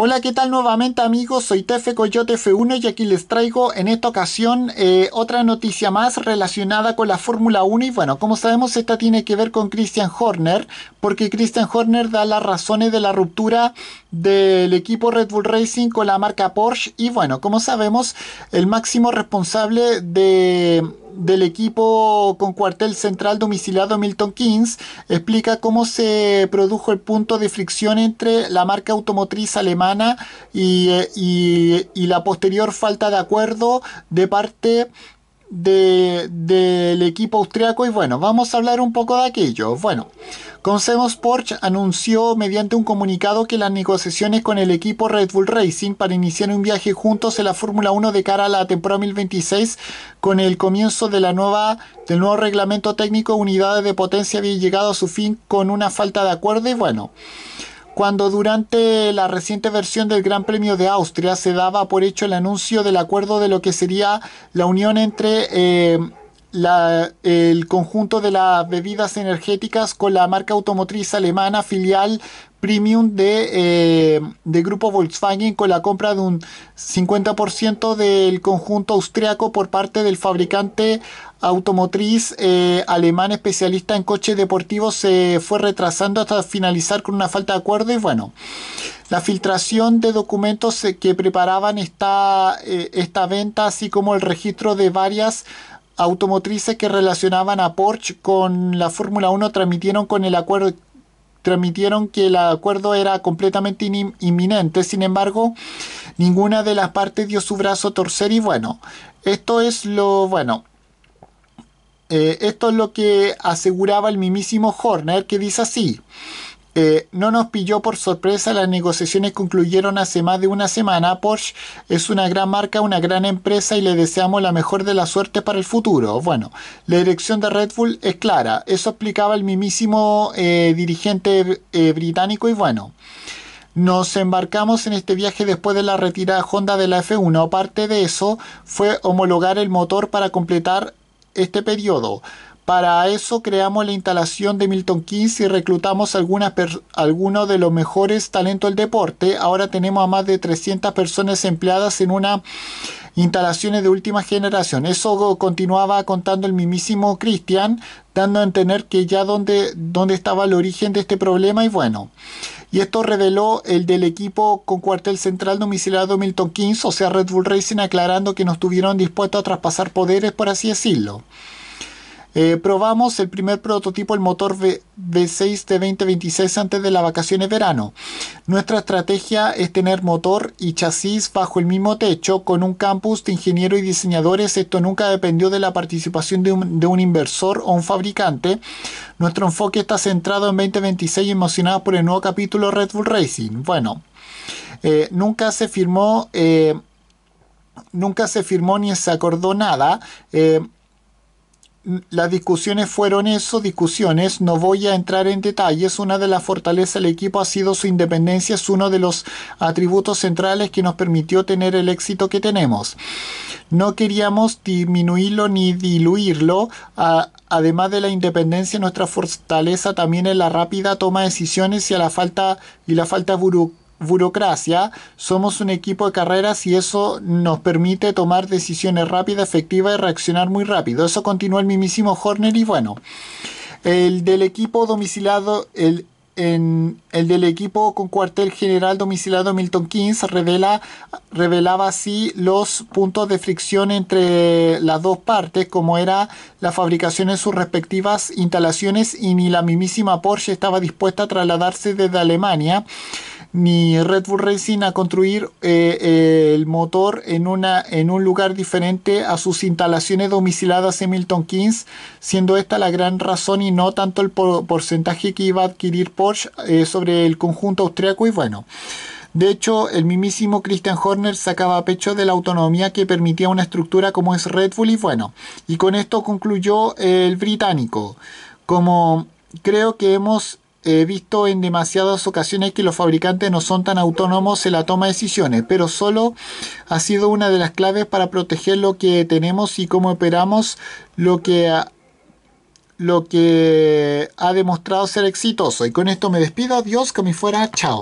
Hola, ¿qué tal nuevamente amigos? Soy Tefe Coyote F1 y aquí les traigo en esta ocasión eh, otra noticia más relacionada con la Fórmula 1 y bueno, como sabemos esta tiene que ver con Christian Horner porque Christian Horner da las razones de la ruptura del equipo Red Bull Racing con la marca Porsche y bueno, como sabemos el máximo responsable de del equipo con cuartel central domiciliado Milton Keynes explica cómo se produjo el punto de fricción entre la marca automotriz alemana y, eh, y, y la posterior falta de acuerdo de parte de, del equipo austriaco y bueno, vamos a hablar un poco de aquello. Bueno, conocemos Porsche anunció mediante un comunicado que las negociaciones con el equipo Red Bull Racing para iniciar un viaje juntos en la Fórmula 1 de cara a la temporada 2026 con el comienzo de la nueva, del nuevo reglamento técnico unidades de potencia había llegado a su fin con una falta de acuerdo y bueno cuando durante la reciente versión del Gran Premio de Austria se daba por hecho el anuncio del acuerdo de lo que sería la unión entre eh, el conjunto de las bebidas energéticas con la marca automotriz alemana filial premium de, eh, grupo Volkswagen con la compra de un 50% del conjunto austriaco por parte del fabricante automotriz eh, alemán especialista en coches deportivos se fue retrasando hasta finalizar con una falta de acuerdo y bueno, la filtración de documentos eh, que preparaban esta, esta venta así como el registro de varias automotrices que relacionaban a Porsche con la Fórmula 1 transmitieron con el acuerdo transmitieron que el acuerdo era completamente inminente. Sin embargo, ninguna de las partes dio su brazo a torcer y bueno, esto es lo bueno. Eh, esto es lo que aseguraba el mismísimo Horner, que dice así. Eh, no nos pilló por sorpresa, las negociaciones concluyeron hace más de una semana. Porsche es una gran marca, una gran empresa y le deseamos la mejor de la suerte para el futuro. Bueno, la dirección de Red Bull es clara, eso explicaba el mismísimo eh, dirigente eh, británico y bueno. Nos embarcamos en este viaje después de la retirada Honda de la F1. Parte de eso fue homologar el motor para completar este periodo. Para eso creamos la instalación de Milton Keynes y reclutamos algunos de los mejores talentos del deporte. Ahora tenemos a más de 300 personas empleadas en una instalaciones de última generación. Eso continuaba contando el mismísimo Christian, dando a entender que ya donde, estaba el origen de este problema y bueno. Y esto reveló el del equipo con cuartel central domiciliado Milton Keynes, o sea Red Bull Racing, aclarando que no estuvieron dispuestos a traspasar poderes, por así decirlo. Eh, probamos el primer prototipo, el motor v 6 de 2026 antes de las vacaciones de verano. Nuestra estrategia es tener motor y chasis bajo el mismo techo con un campus de ingenieros y diseñadores. Esto nunca dependió de la participación de un, inversor o un fabricante. Nuestro enfoque está centrado en 2026 emocionado por el nuevo capítulo Red Bull Racing. Bueno, eh, nunca se firmó... Eh, nunca se firmó ni se acordó nada las discusiones fueron eso, discusiones, no voy a entrar en detalles, una de las fortalezas del equipo ha sido su independencia, es uno de los atributos centrales que nos permitió tener el éxito que tenemos. No queríamos disminuirlo ni diluirlo, además de la independencia, nuestra fortaleza también es la rápida toma de decisiones y a la falta y la falta burocracia, somos un equipo de carreras y eso nos permite tomar decisiones rápidas, efectivas y reaccionar muy rápido. Eso continúa el mismísimo Horner y bueno, el del equipo domicilado, el, en, el del equipo con cuartel general domicilado Milton Keynes revela, revelaba así los puntos de fricción entre las dos partes, como era la fabricación en sus respectivas instalaciones y ni la mismísima Porsche estaba dispuesta a trasladarse desde Alemania ni Red Bull Racing a construir eh, eh, el motor en, una, en un lugar diferente a sus instalaciones domiciladas en Milton Keynes, siendo esta la gran razón y no tanto el porcentaje que iba a adquirir Porsche eh, sobre el conjunto austriaco y bueno. De hecho, el mismísimo Christian Horner sacaba pecho de la autonomía que permitía una estructura como es Red Bull y bueno, y con esto concluyó el británico. Como creo que hemos he visto en demasiadas ocasiones que los fabricantes no son tan autónomos en la toma de decisiones, pero solo ha sido una de las claves para proteger lo que tenemos y cómo operamos lo que ha, lo que ha demostrado ser exitoso. Y con esto me despido, adiós, me fuera, chao.